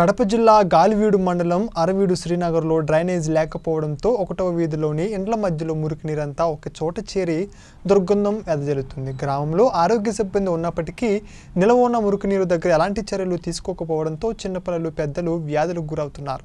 కడప జిల్లా గాలివీడు మండలం అరవీడు శ్రీనగర్లో డ్రైనేజ్ లేకపోవడంతో ఒకటవ వీధిలోని ఇండ్ల మధ్యలో మురికి నీరంతా ఒక చోట చేరి దుర్గంధం వెదజల్లుతుంది గ్రామంలో ఆరోగ్య సిబ్బంది ఉన్నప్పటికీ నిలవ ఉన్న మురికి నీరు దగ్గర ఎలాంటి చర్యలు తీసుకోకపోవడంతో చిన్నపిల్లలు పెద్దలు వ్యాధులకు గురవుతున్నారు